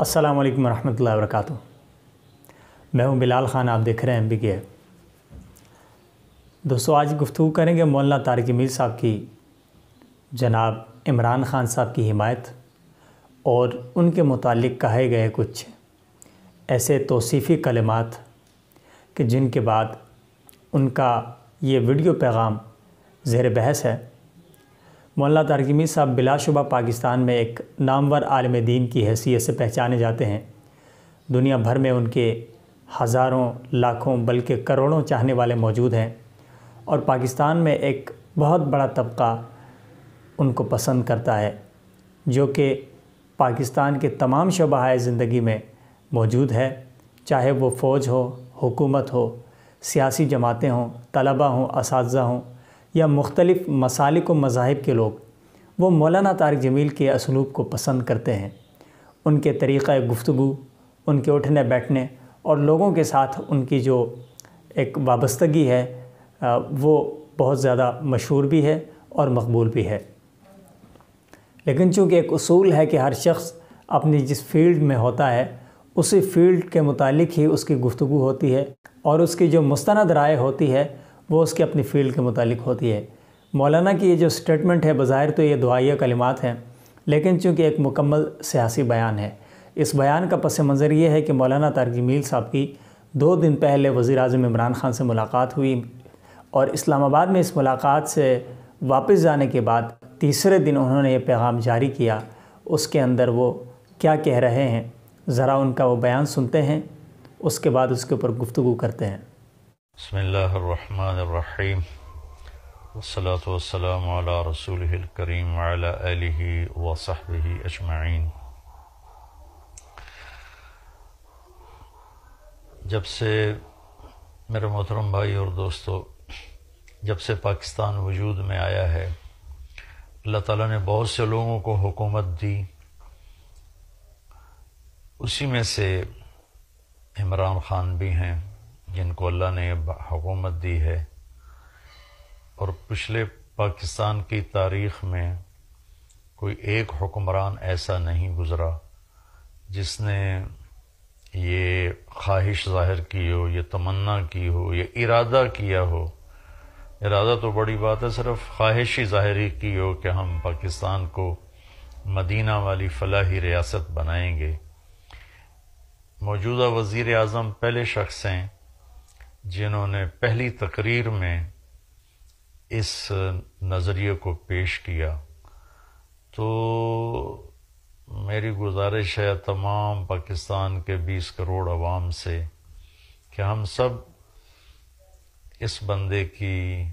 अस्सलाम वालेकुम रहमतुल्लाहि व बरकातहू मैं हूं बिलाल खान आप देख रहे हैं एम बी के दोस्तों आज गुफ्तु करेंगे मौलाना तारिक मीर साहब की जनाब इमरान खान साहब की हिमायत और उनके मुतालिक कहे गए कुछ ऐसे तोसीफ़ी कलमात कि जिनके बाद उनका ये वीडियो पैगाम ज़ेर बहस है मौलाना तारकमी साहब बिलाशुबा पाकिस्तान में एक नामवर आलम दीन की हैसियत से पहचाने जाते हैं दुनिया भर में उनके हज़ारों लाखों बल्कि करोड़ों चाहने वाले मौजूद हैं और पाकिस्तान में एक बहुत बड़ा तबका उनको पसंद करता है जो कि पाकिस्तान के तमाम शबाह ज़िंदगी में मौजूद है चाहे वो फ़ौज हो हुकूमत हो सियासी जमातें हों तलबा हों इस हों या मुख्तलिफ़ मसालिक व मज़ाहब के लोग वो मौलाना तारक जमील के असलूब को पसंद करते हैं उनके तरीक़ गुफ्तु उनके उठने बैठने और लोगों के साथ उनकी जो एक वाबस्तगी है वो बहुत ज़्यादा मशहूर भी है और मकबूल भी है लेकिन चूँकि एक असूल है कि हर शख्स अपनी जिस फील्ड में होता है उसी फील्ड के मुतालिक ही उसकी गुफ्तु होती है और उसकी जो मुस्ंद राय होती है वो उसके अपनी फ़ील्ड के मुतालिक होती है मौलाना की ये जो स्टेटमेंट है बाहर तो ये दुआया कलिमात हैं लेकिन चूँकि एक मुकम्मल सियासी बयान है इस बयान का पस मंज़र ये है कि मौलाना तारकी मील साहब की दो दिन पहले वज़ी अजम इमरान ख़ान से मुलाकात हुई और इस्लामाबाद में इस मुलाकात से वापस जाने के बाद तीसरे दिन उन्होंने ये पैगाम जारी किया उसके अंदर वो क्या कह रहे हैं ज़रा उनका वो बयान सुनते हैं उसके बाद उसके ऊपर गुफ्तु करते हैं बसमीम वसलात वसलाम रसूल करीम वसहब अजमाइन जब से मेरे मोहतरम भाई और दोस्तों जब से पाकिस्तान वजूद में आया है अल्लाह ताला ने बहुत से लोगों को हुकूमत दी उसी में से इमरान ख़ान भी हैं जिनको अल्लाह ने हुकूमत दी है और पिछले पाकिस्तान की तारीख़ में कोई एक हुक्मरान ऐसा नहीं गुज़रा जिसने ये ख्वाहिश ज़ाहिर की हो ये तमन्ना की हो ये इरादा किया हो इरादा तो बड़ी बात है सिर्फ ख्वाहिश ही ही की हो कि हम पाकिस्तान को मदीना वाली फलाही रियासत बनाएंगे मौजूदा वज़ी अजम पहले शख्स हैं जिन्होंने पहली तकरीर में इस नज़रिए को पेश किया तो मेरी गुजारिश है तमाम पाकिस्तान के 20 करोड़ अवाम से कि हम सब इस बंदे की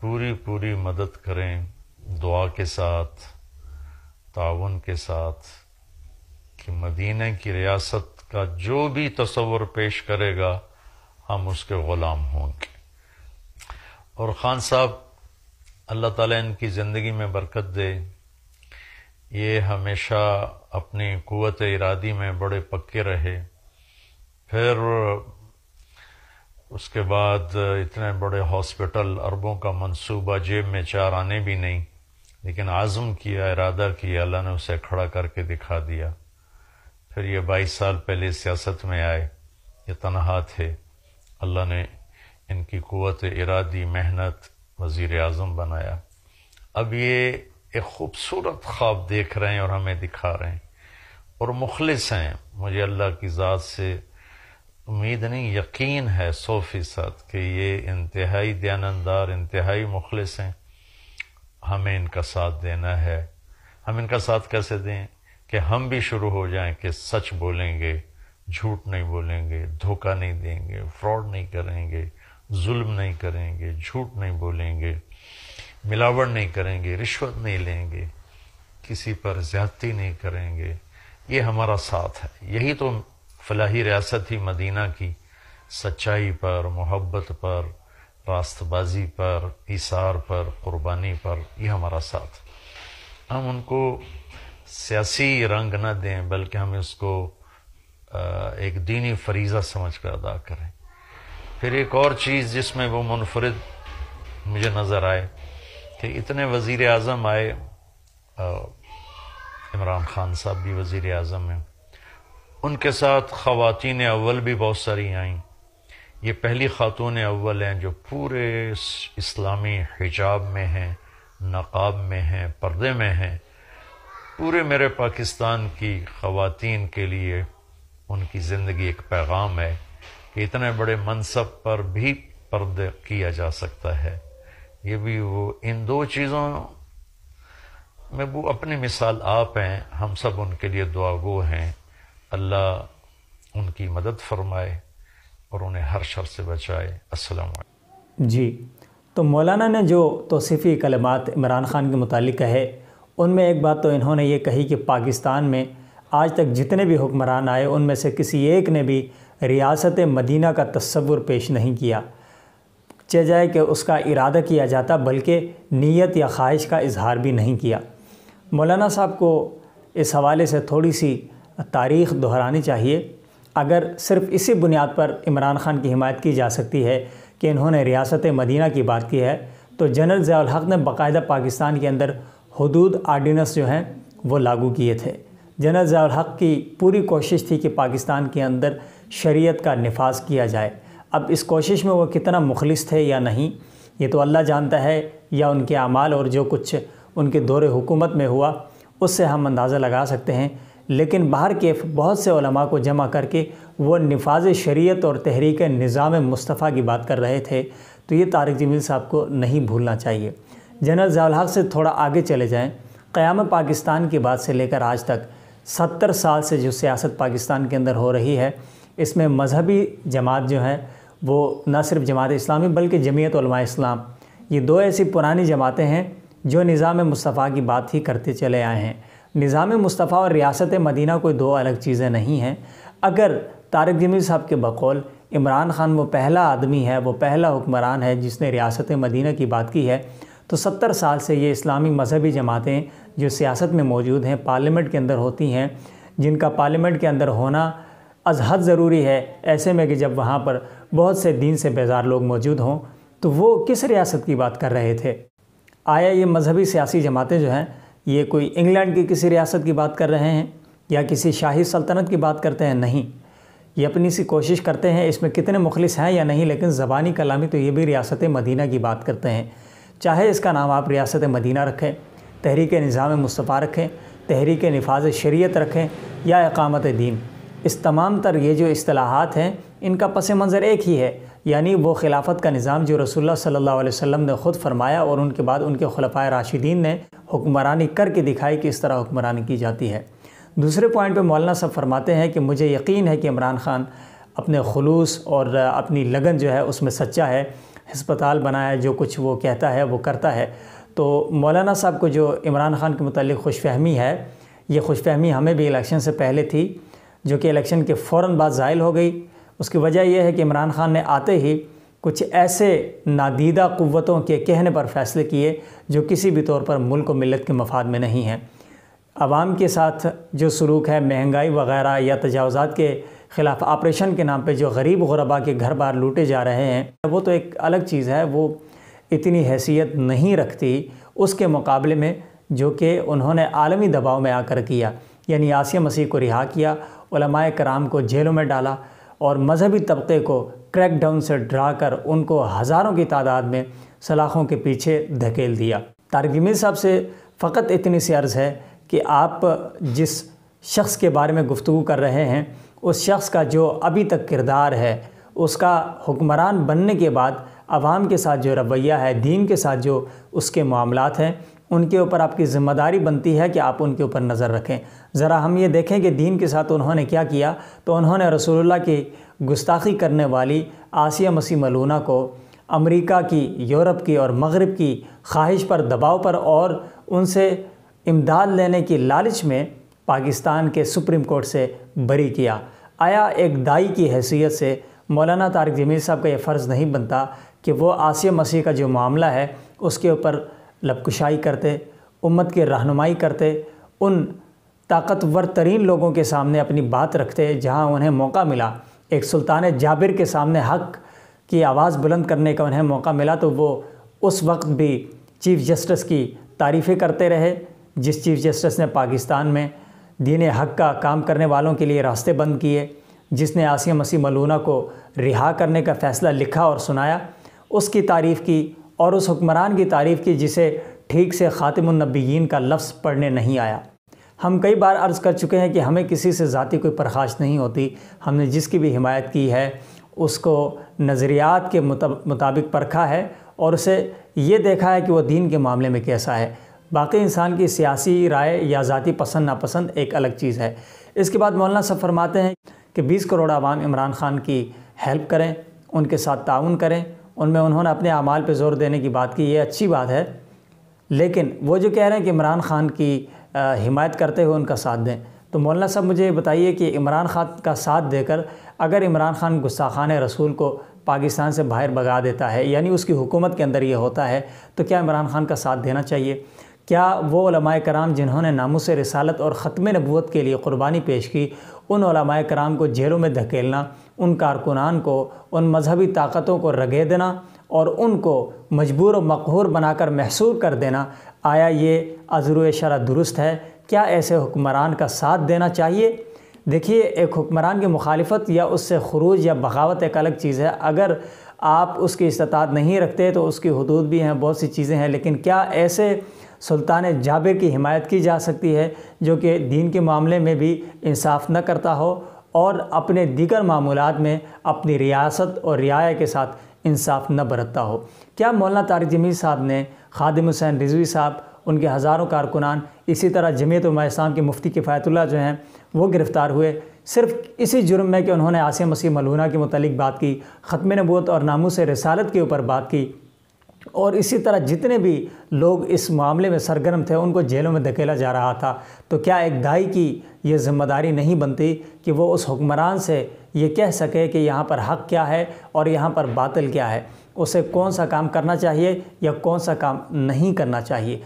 पूरी पूरी मदद करें दुआ के साथ ताउन के साथ कि मदीने की रियासत का जो भी तस्वर पेश करेगा हम उसके ग़ुलाम होंगे और ख़ान साहब अल्लाह ताला इनकी ज़िंदगी में बरकत दे ये हमेशा अपनी क़वत इरादी में बड़े पक्के रहे फिर उसके बाद इतने बड़े हॉस्पिटल अरबों का मंसूबा जेब में चार आने भी नहीं लेकिन आज़म किया इरादा किया अल्लाह ने उसे खड़ा करके दिखा दिया फिर ये बाईस साल पहले सियासत में आए ये तनहा थे अल्लाह ने इनकी क़वत इरादी मेहनत वज़ी अजम बनाया अब ये एक ख़ूबसूरत ख्वाब देख रहे हैं और हमें दिखा रहे हैं और मुखलिस हैं मुझे अल्लाह की ज़ात से उम्मीद नहीं यकीन है सौ फ़ीसद कि ये इंतहाई दयानंदार इंतहाई मुखलिस हैं हमें इनका साथ देना है हम इनका साथ कैसे दें कि हम भी शुरू हो जाएं कि सच बोलेंगे झूठ नहीं बोलेंगे धोखा नहीं देंगे फ्रॉड नहीं करेंगे जुल्म नहीं करेंगे झूठ नहीं बोलेंगे मिलावट नहीं करेंगे रिश्वत नहीं लेंगे किसी पर ज्यादती नहीं करेंगे ये हमारा साथ है यही तो फलाही रियासत ही मदीना की सच्चाई पर मोहब्बत पर रास्तबाजी पर इसार पर कुर्बानी पर यह हमारा साथ हम उनको सियासी रंग न दें बल्कि हम इसको एक दीनी फरीज़ा समझ कर अदा करें फिर एक और चीज़ जिसमें वो मुनफरद मुझे नज़र आए कि इतने वज़ी अजम आए इमरान ख़ान साहब भी वज़ी अजम हैं उनके साथ ख़वान अव्वल भी बहुत सारी आईं ये पहली ख़ातून अव्वल हैं जो पूरे इस्लामी हिजाब में हैं नकाब में हैं पर्दे में हैं पूरे मेरे पाकिस्तान की ख़वातीन के लिए उनकी ज़िंदगी एक पैगाम है कि इतने बड़े मनसब पर भी पर्द किया जा सकता है ये भी वो इन दो चीज़ों में वो अपनी मिसाल आप हैं हम सब उनके लिए दुआगो हैं अल्लाह उनकी मदद फरमाए और उन्हें हर शर से बचाए असल जी तो मौलाना ने जो तोसीफ़ी कलमात इमरान ख़ान के मुतालिक कहे उनमें एक बात तो इन्होंने ये कही कि पाकिस्तान में आज तक जितने भी हुक्मरान आए उनमें से किसी एक ने भी रियासत मदीना का तस्वुर पेश नहीं किया चे जाए कि उसका इरादा किया जाता बल्कि नीयत या ख्वाहिश का इजहार भी नहीं किया मौलाना साहब को इस हवाले से थोड़ी सी तारीख दोहरानी चाहिए अगर सिर्फ इसी बुनियाद पर इमरान ख़ान की हिमायत की जा सकती है कि इन्होंने रियासत मदीना की बात की है तो जनरल ज़ियाल हक ने बाकायदा पाकिस्तान के अंदर हदूद आर्डीनेंस जो हैं वो लागू किए थे जनरल जयाल हक की पूरी कोशिश थी कि पाकिस्तान के अंदर शरीयत का नफाज किया जाए अब इस कोशिश में वो कितना मुखलिस थे या नहीं ये तो अल्लाह जानता है या उनके अमाल और जो कुछ उनके दौरे हुकूमत में हुआ उससे हम अंदाज़ा लगा सकते हैं लेकिन बाहर के बहुत से उलमा को जमा करके वो नफाज शरीयत और तहरीक निज़ाम मुस्तफ़ा की बात कर रहे थे तो ये तारिक जमील साहब को नहीं भूलना चाहिए जनरल जयाल हक से थोड़ा आगे चले जाएँ क़याम पाकिस्तान की बात से लेकर आज तक सत्तर साल से जो सियासत पाकिस्तान के अंदर हो रही है इसमें मजहबी जमात जो है वो न सिर्फ जमात इस्लामी बल्कि जमीयत इस्लाम ये दो ऐसी पुरानी जमातें हैं जो निज़ाम मुस्तफ़ा की बात ही करते चले आए हैं निज़ाम मुस्तफ़ा और रियासत मदीना कोई दो अलग चीज़ें नहीं हैं अगर तारक जमील साहब के बकौल इमरान खान वो पहला आदमी है वो पहला हुक्मरान है जिसने रियासत मदीना की बात की है तो सत्तर साल से ये इस्लामी मजहबी जमातें जो सियासत में मौजूद हैं पार्लियामेंट के अंदर होती हैं जिनका पार्लियामेंट के अंदर होना अज़हद ज़रूरी है ऐसे में कि जब वहाँ पर बहुत से दीन से बेजार लोग मौजूद हों तो वो किस रियासत की बात कर रहे थे आया ये मजहबी सियासी जमातें जो हैं ये कोई इंग्लैंड की किसी रियासत की बात कर रहे हैं या किसी शाही सल्तनत की बात करते हैं नहीं ये अपनी सी कोशिश करते हैं इसमें कितने मुखलिस हैं या नहीं लेकिन ज़बानी कलामी तो ये भी रियासत मदीना की बात करते हैं चाहे इसका नाम आप रियासत मदीना रखें तहरीक निज़ाम मुस्तफ़ा रखें तहरीक नफाज शरीत रखें या अकामत दीन इस तमाम तर ये जो असलाहत हैं इनका पस मंज़र एक ही है यानी वो खिलाफत का निज़ाम जो रसोल्ला सल्ला वसम ने ख़ुद फरमाया और उनके बाद उनके खलफा राशिदीन ने हुक्मरानी करके दिखाई कि इस तरह हुक्मरानी की जाती है दूसरे पॉइंट पर मौलाना सब फरमाते हैं कि मुझे यकीन है कि इमरान ख़ान अपने खलूस और अपनी लगन जो है उसमें सच्चा है हस्पताल बनाया जो कुछ वो कहता है वो करता है तो मौलाना साहब को जो इमरान खान के मतलब खुश फहमी है ये खुश फहमी हमें भी इलेक्शन से पहले थी जो कि इलेक्शन के फ़ौर बाद ज़ायल हो गई उसकी वजह यह है कि इमरान खान ने आते ही कुछ ऐसे नादीदा क़वतों के कहने पर फैसले किए जो किसी भी तौर पर मुल्क व मिलत के मफाद में नहीं हैं आवाम के साथ जो सलूक है महंगाई वगैरह या तजावज़ात के खिलाफ ऑपरेशन के नाम पे जो गरीब गुरबा के घर बार लूटे जा रहे हैं वो तो एक अलग चीज़ है वो इतनी हैसियत नहीं रखती उसके मुकाबले में जो कि उन्होंने आलमी दबाव में आकर किया यानी आसिया मसीह को रिहा किया कराम को जेलों में डाला और मजहबी तबके को क्रैक डाउन से ड्रा कर उनको हज़ारों की तादाद में सलाखों के पीछे धकेल दिया तारगिमिल साहब से फ़कत इतनी सी अर्ज़ है कि आप जिस शख्स के बारे में गुफ्तु कर रहे हैं उस शख्स का जो अभी तक किरदार है उसका हुक्मरान बनने के बाद आवाम के साथ जो रवैया है दीन के साथ जो उसके मामलात हैं उनके ऊपर आपकी ज़िम्मेदारी बनती है कि आप उनके ऊपर नज़र रखें ज़रा हम ये देखें कि दीन के साथ उन्होंने क्या किया तो उन्होंने रसूलुल्लाह की गुस्ताखी करने वाली आसिया मसीह मलूना को अमेरिका की यूरोप की और मगरब की ख्वाहिश पर दबाव पर और उनसे इमदाद लेने की लालच में पाकिस्तान के सुप्रीम कोर्ट से बरी किया आया एक दाई की हैसियत से मौलाना तारक जमीर साहब का यह फ़र्ज़ नहीं बनता कि वो आसिया मसीह का जो मामला है उसके ऊपर लपकुशाई करते उम्मत की रहनुमाई करते उन ताकतवर तरीन लोगों के सामने अपनी बात रखते जहाँ उन्हें मौका मिला एक सुल्तान जाबिर के सामने हक़ की आवाज़ बुलंद करने का उन्हें मौका मिला तो वो उस वक्त भी चीफ़ जस्टिस की तारीफ़ें करते रहे जिस चीफ़ जस्टिस ने पाकिस्तान में दीन हक का काम करने वालों के लिए रास्ते बंद किए जिसने आसिया मसीह मलूना को रिहा करने का फ़ैसला लिखा और सुनाया उसकी तारीफ़ की और उस हुक्मरान की तारीफ़ की जिसे ठीक से ख़ातिमनबीन का लफ्ज़ पढ़ने नहीं आया हम कई बार अर्ज़ कर चुके हैं कि हमें किसी से ज़ाती कोई परखाश नहीं होती हमने जिसकी भी हिमायत की है उसको नज़रियात के मुताबिक परखा है और उसे ये देखा है कि वह दीन के मामले में कैसा है बाकी इंसान की सियासी राय या ज़ाती पसंद नापसंद एक अलग चीज़ है इसके बाद मौलाना सब फरमाते हैं कि 20 करोड़ आवाम इमरान खान की हेल्प करें उनके साथ ताउन करें उनमें उन्होंने अपने अमाल पर ज़ोर देने की बात की ये अच्छी बात है लेकिन वो जो कह रहे हैं कि इमरान खान की हिमायत करते हुए उनका साथ दें तो मौलाना साहब मुझे बताइए कि इमरान खान का साथ देकर अगर इमरान खान गुस्साखान रसूल को पाकिस्तान से बाहर भगा देता है यानी उसकी हुकूमत के अंदर ये होता है तो क्या इमरान खान का साथ देना चाहिए क्या वो कराम जिन्होंने नामों से रसालत और ख़त्म नबूत के लिए क़ुरबानी पेश की उन कराम को जेलों में धकेलना उन कारकुनान को उन मजहबी ताकतों को रगे देना और उनको मजबूर व मकहूर बनाकर महसूर कर देना आया ये अजर शरा दुरुस्त है क्या ऐसे हुक्मरान का साथ देना चाहिए देखिए एक हुक्मरान की मुखालफत या उससे खरूज या बगावत एक अलग चीज़ है अगर आप उसकी इस्तात नहीं रखते तो उसकी हदूद भी हैं बहुत सी चीज़ें हैं लेकिन क्या ऐसे सुल्तान जाबिर की हिमायत की जा सकती है जो कि दीन के मामले में भी इंसाफ न करता हो और अपने दीगर मामूलत में अपनी रियासत और रियाया के साथ इंसाफ न बरतता हो क्या मौलाना तारिक जमीर साहब ने खादिम हुसैन रिजवी साहब उनके हज़ारों कारकुनान इसी तरह जमीयत इस्लाम के मुफ्ती किफ़ायतुल्ला जो हैं वो गिरफ़्तार हुए सिर्फ इसी जुर्म में कि उन्होंने आसिया मसीह मलहूना के मतलब बात की ख़त्म नबूत और नामों से रसालत के ऊपर बात की और इसी तरह जितने भी लोग इस मामले में सरगर्म थे उनको जेलों में धकेला जा रहा था तो क्या एक दाई की ये जिम्मेदारी नहीं बनती कि वो उस हुक्मरान से ये कह सके कि यहाँ पर हक क्या है और यहाँ पर बातिल क्या है उसे कौन सा काम करना चाहिए या कौन सा काम नहीं करना चाहिए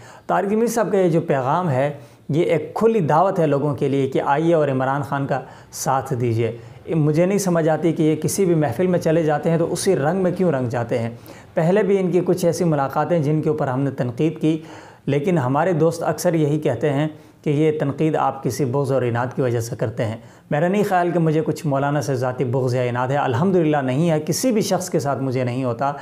मीर साहब का ये जो पैगाम है ये एक खुली दावत है लोगों के लिए कि आइए और इमरान खान का साथ दीजिए मुझे नहीं समझ आती कि ये किसी भी महफ़िल में चले जाते हैं तो उसी रंग में क्यों रंग जाते हैं पहले भी इनकी कुछ ऐसी मुलाकातें जिनके ऊपर हमने तनकीद की लेकिन हमारे दोस्त अक्सर यही कहते हैं कि ये तनकीद आप किसी बोझ और इनाद की वजह से करते हैं मेरा नहीं ख्याल कि मुझे कुछ मौलाना से ज़ाती बोझ या इनाद है अलहमदिल्ला नहीं है किसी भी शख्स के साथ मुझे नहीं होता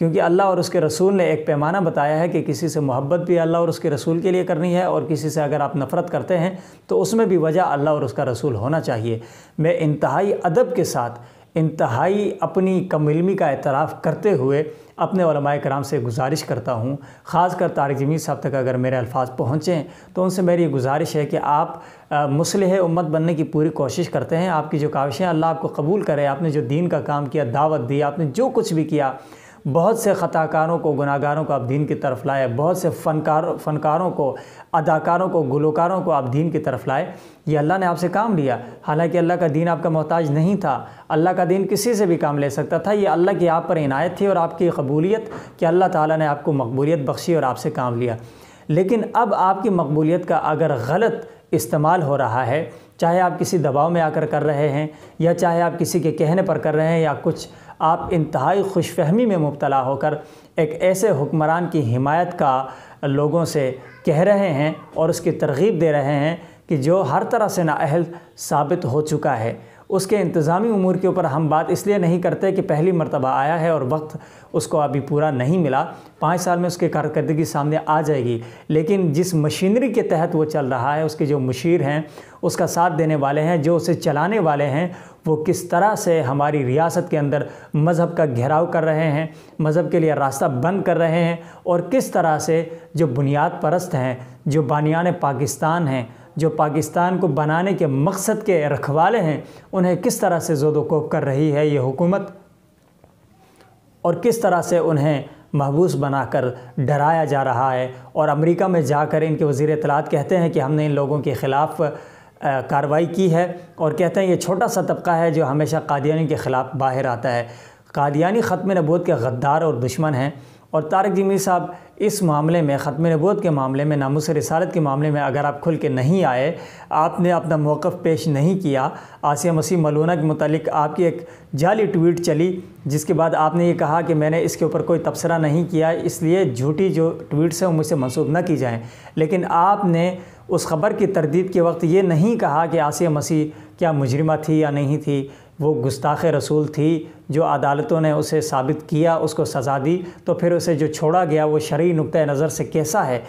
क्योंकि अल्लाह और उसके रसूल ने एक पैमाना बताया है कि किसी से मोहब्बत भी अल्लाह और उसके रसूल के लिए करनी है और किसी से अगर आप नफ़रत करते हैं तो उसमें भी वजह अल्लाह और उसका रसूल होना चाहिए मैं इंतहाई अदब के साथ इंतहाई अपनी कमिल्मी का एतराफ़ करते हुए अपने कराम से गुजारिश करता हूँ ख़ास कर तारक जमीर साहब तक अगर मेरे अल्फाज पहुँचें तो उनसे मेरी गुजारिश है कि आप मुसलह उम्मत बनने की पूरी कोशिश करते हैं आपकी जो काविशें अल्लाह आपको कबूल करे आपने जो दीन का काम किया दावत दी आपने जो कुछ भी किया बहुत से ख़ताकारों को गुनागारों को आप दीन की तरफ लाए बहुत से फ़नकार फ़नकारों को अदाकारों को गुलकारों को आप दीन की तरफ लाए ये अल्लाह ने आपसे काम लिया हालांकि अल्लाह का दीन आपका मोहताज नहीं था अल्लाह का दीन किसी से भी काम ले सकता था ये अल्लाह की आप पर इनायत थी और आपकी कबूलीत कि अल्लाह ताली ने आपको मकबूलीत बख्शी और आपसे काम लिया लेकिन अब आपकी मकबूलीत का अगर गलत इस्तेमाल हो रहा है चाहे आप किसी दबाव में आकर कर रहे हैं या चाहे आप किसी के कहने पर कर रहे हैं या कुछ आप इंतहाई खुश फहमी में मुबतला होकर एक ऐसे हुक्मरान की हिमायत का लोगों से कह रहे हैं और उसकी तरगीब दे रहे हैं कि जो हर तरह से नाअहल साबित हो चुका है उसके इंतज़ामी उमूर के ऊपर हम बात इसलिए नहीं करते कि पहली मरतबा आया है और वक्त उसको अभी पूरा नहीं मिला पाँच साल में उसकी कारकर्दगी सामने आ जाएगी लेकिन जिस मशीनरी के तहत वो चल रहा है उसके जो मशीर हैं उसका साथ देने वाले हैं जो उसे चलाने वाले हैं वो किस तरह से हमारी रियासत के अंदर मज़हब का घेराव कर रहे हैं मज़हब के लिए रास्ता बंद कर रहे हैं और किस तरह से जो बुनियाद परस्त हैं जो बानियान पाकिस्तान हैं जो पाकिस्तान को बनाने के मकसद के रखवाले हैं उन्हें किस तरह से जोदोकोब कर रही है ये हुकूमत और किस तरह से उन्हें महबूस बनाकर डराया जा रहा है और अमेरिका में जाकर इनके वज़ी अतलात कहते हैं कि हमने इन लोगों के ख़िलाफ़ कार्रवाई की है और कहते हैं ये छोटा सा तबका है जो हमेशा कादियानी के ख़िलाफ़ बाहर आता है कादियानी ख़त्म नबूत के गद्दार और दुश्मन हैं और तारक जमी साहब इस मामले में ख़त्म नबूत के मामले में नामुस रसालत के मामले में अगर आप खुल के नहीं आए आपने अपना मौक़ पेश नहीं किया आसिया मसीह मलूना के मतलब आपकी एक जाली ट्वीट चली जिसके बाद आपने ये कहा कि मैंने इसके ऊपर कोई तबसरा नहीं किया इसलिए झूठी जो ट्वीट्स हैं वो मुझसे मनसूब न की जाएँ लेकिन आपने उस ख़बर की तरदीद के वक्त ये नहीं कहा कि आसिया मसीह क्या मुजरमा थी या नहीं थी वो गुस्ताख रसूल थी जो अदालतों ने उसे साबित किया उसको सज़ा दी तो फिर उसे जो छोड़ा गया वो शर्य नुक़ नज़र से कैसा है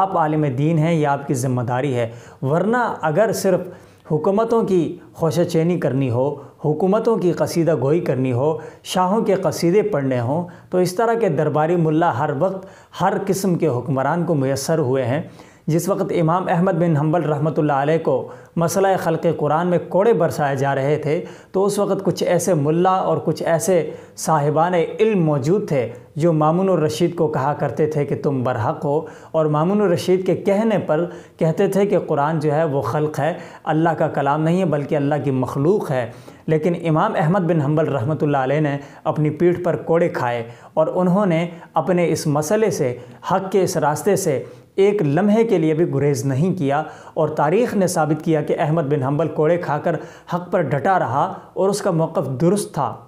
आप आलिम दीन हैं या आपकी ज़िम्मेदारी है वरना अगर सिर्फ़ हुकूमतों की चैनी करनी हो हुकूमतों की कसीदा गोई करनी हो शाहों के कसीदे पढ़ने हों तो इस तरह के दरबारी मुल्ला हर वक्त हर किस्म के हुक्मरान को मैसर हुए हैं जिस वक्त इमाम अहमद बिन हम्बल रहमत आल को मसला के कुरान में कोड़े बरसाए जा रहे थे तो उस वक्त कुछ ऐसे मुल्ला और कुछ ऐसे साहिबान इल्म मौजूद थे जो मामून रशीद को कहा करते थे कि तुम बरहक हो और मामून रशीद के कहने पर कहते थे कि कुरान जो है वो खल्क़ है अल्लाह का कलाम नहीं है बल्कि अल्लाह की मखलूक है लेकिन इमाम अहमद बिन हम्बल रहमत ला ने अपनी पीठ पर कोड़े खाए और उन्होंने अपने इस मसले से हक के इस रास्ते से एक लम्हे के लिए भी गुरेज नहीं किया और तारीख़ ने साबित किया कि अहमद बिन हम्बल कोड़े खाकर हक पर डटा रहा और उसका मौक़ दुरुस्त था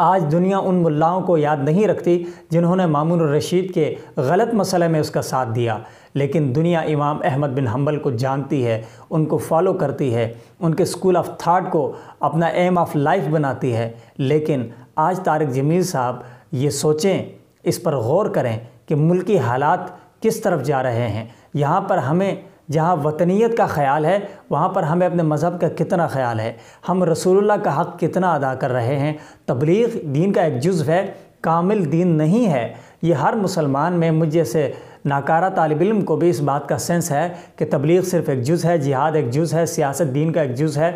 आज दुनिया उन मुल्लाओं को याद नहीं रखती जिन्होंने मामून रशीद के गलत मसले में उसका साथ दिया लेकिन दुनिया इमाम अहमद बिन हम्बल को जानती है उनको फॉलो करती है उनके स्कूल ऑफ थाट को अपना एम ऑफ लाइफ बनाती है लेकिन आज तारक जमील साहब ये सोचें इस पर गौर करें कि मुल्की हालात किस तरफ जा रहे हैं यहाँ पर हमें जहाँ वतनीत का ख्याल है वहाँ पर हमें अपने मज़हब का कितना ख्याल है हम रसूलुल्लाह का हक़ कितना अदा कर रहे हैं तबलीग दीन का एक जुज़ है कामिल दीन नहीं है ये हर मुसलमान में मुझ जैसे नाकारा तालब इम को भी इस बात का सेंस है कि तबलीग सिर्फ एक जुज़ है जिहाद एक जुज़ है सियासत दीन का एक जुज़ है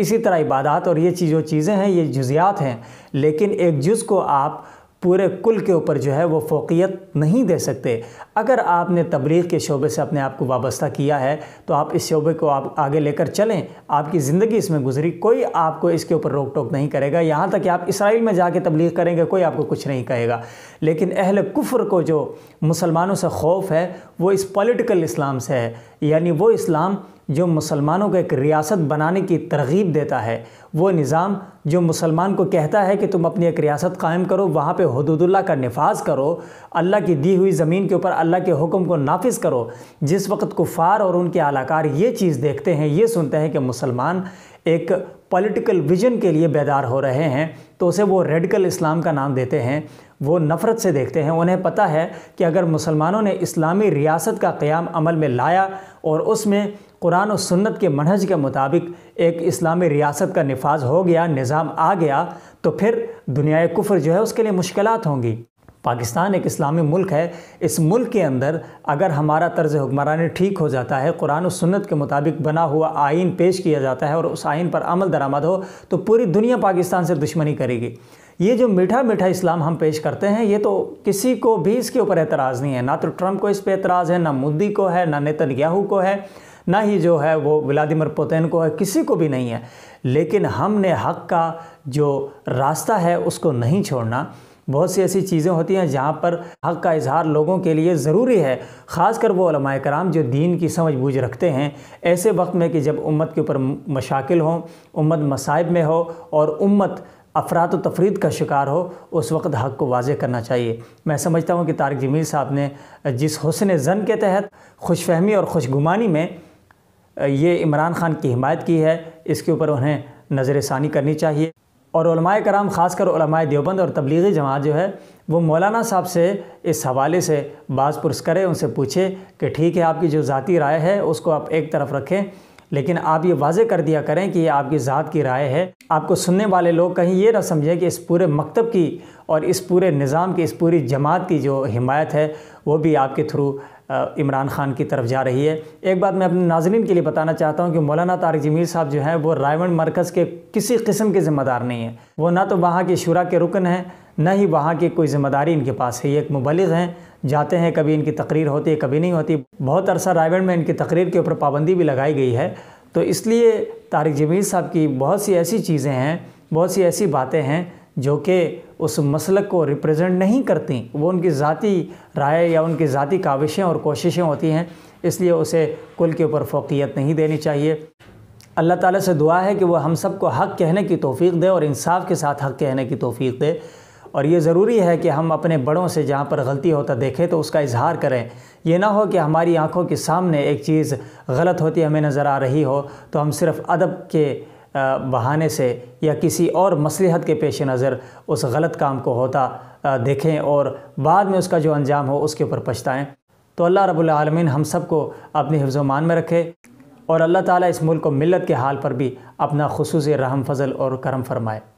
इसी तरह इबादत और ये जो चीज़ें हैं ये जुज़ियात हैं लेकिन एक जुज़ को आप पूरे कुल के ऊपर जो है वो फोकियत नहीं दे सकते अगर आपने तबलीग के शोबे से अपने आप को वाबस्ता किया है तो आप इस शोबे को आप आगे लेकर चलें आपकी ज़िंदगी इसमें गुजरी कोई आपको इसके ऊपर रोक टोक नहीं करेगा यहाँ तक कि आप इसराइल में जाके तबलीग करेंगे कोई आपको कुछ नहीं कहेगा लेकिन अहल कुफ़र को जो मुसलमानों से खौफ है वो इस पॉलिटिकल इस्लाम से है यानी वो इस्लाम जो मुसलमानों को एक रियासत बनाने की तरगीब देता है वो निज़ाम जो मुसलमान को कहता है कि तुम अपनी एक रियासत कायम करो वहाँ पे हदूदुल्ला का नफाज करो अल्लाह की दी हुई ज़मीन के ऊपर अल्लाह के हुक्म को नाफिज करो जिस वक्त कुफार और उनके आलाकार ये चीज़ देखते हैं ये सुनते हैं कि मुसलमान एक पॉलिटिकल विजन के लिए बेदार हो रहे हैं तो उसे वो रेडिकल इस्लाम का नाम देते हैं वो नफ़रत से देखते हैं उन्हें पता है कि अगर मुसलमानों ने इस्लामी रियासत का क़्याम अमल में लाया और उसमें कुरान और सुन्नत के मनहज के मुताबिक एक इस्लामी रियासत का नफाज हो गया निज़ाम आ गया तो फिर दुनिया कुफर जो है उसके लिए मुश्किल होंगी पाकिस्तान एक इस्लामी मुल्क है इस मुल्क के अंदर अगर हमारा तर्ज हुक्मरानी ठीक हो जाता है कुरान और सुन्नत के मुताबिक बना हुआ आइन पेश किया जाता है और उस आइन पर अमल दरामद हो तो पूरी दुनिया पाकिस्तान से दुश्मनी करेगी ये जो मीठा मीठा इस्लाम हम पेश करते हैं ये तो किसी को भी इसके ऊपर एतराज़ नहीं है ना तो ट्रम्प को इस पर एतराज़ है ना मोदी को है ना नेतन को है ना ही जो है वो व्लादिमिर पुतिन को है किसी को भी नहीं है लेकिन हमने हक का जो रास्ता है उसको नहीं छोड़ना बहुत सी ऐसी चीज़ें होती हैं जहाँ पर हक का इजहार लोगों के लिए ज़रूरी है ख़ासकर वो कराम जो दीन की समझ बूझ रखते हैं ऐसे वक्त में कि जब उम्मत के ऊपर मशाकिल हों उम्मत मसाइब में हो और उम्मत अफरात तफरीद का शिकार हो उस वक्त हक को वाज करना चाहिए मैं समझता हूँ कि तारक जमील साहब ने जिस हसन जन के तहत खुशफ़हमी और खुशगुमानी में ये इमरान खान की हिमायत की है इसके ऊपर उन्हें नज़र षानी करनी चाहिए और कराम ख़ासकर देवबंद और तबलीगी जमात जो है वो मौलाना साहब से इस हवाले से बाज़ पुरस करें उनसे पूछे कि ठीक है आपकी जो ज़ाती राय है उसको आप एक तरफ रखें लेकिन आप ये वाजे कर दिया करें कि ये आपकी ज़ात की राय है आपको सुनने वाले लोग कहीं ये ना समझें कि इस पूरे मकतब की और इस पूरे निज़ाम की इस पूरी जमात की जो हिमायत है वो भी आपके थ्रू इमरान खान की तरफ जा रही है एक बात मैं अपने नाजरन के लिए बताना चाहता हूँ कि मौलाना तारक जमीर साहब जो हैं वो रायवंड मरकज़ के किसी किस्म के ज़िम्मेदार नहीं है वो ना तो वहाँ के शुरा के रुकन हैं ना ही वहाँ की कोई ज़िम्मेदारी इनके पास है ये एक मुबलग हैं जाते हैं कभी इनकी तकरीर होती है कभी नहीं होती बहुत अरसा रायवंड में इनकी तकरीर के ऊपर पाबंदी भी लगाई गई है तो इसलिए तारक जमीर साहब की बहुत सी ऐसी चीज़ें हैं बहुत सी ऐसी बातें हैं जो कि उस मसल को रिप्रेजेंट नहीं करती वो उनकी ज़ाती राय या उनकी ज़ाती काविशें और कोशिशें होती हैं इसलिए उसे कुल के ऊपर फोकियत नहीं देनी चाहिए अल्लाह ताला से दुआ है कि वह हम सब को हक़ कहने की तोफ़ी दे और इंसाफ के साथ हक़ कहने की तोफ़ी दे और ये ज़रूरी है कि हम अपने बड़ों से जहाँ पर गलती होता देखें तो उसका इजहार करें ये ना हो कि हमारी आंखों के सामने एक चीज़ गलत होती हमें नज़र आ रही हो तो हम सिर्फ़ अदब के बहाने से या किसी और मसलहत के पेश नज़र उस गलत काम को होता देखें और बाद में उसका जो अंजाम हो उसके ऊपर पछताएँ तो अल्लाह रब्बुल हम सब को अपने मान में रखे और अल्लाह ताली इस मुल्क को मिलत के हाल पर भी अपना खसूस रहम फजल और करम फरमाए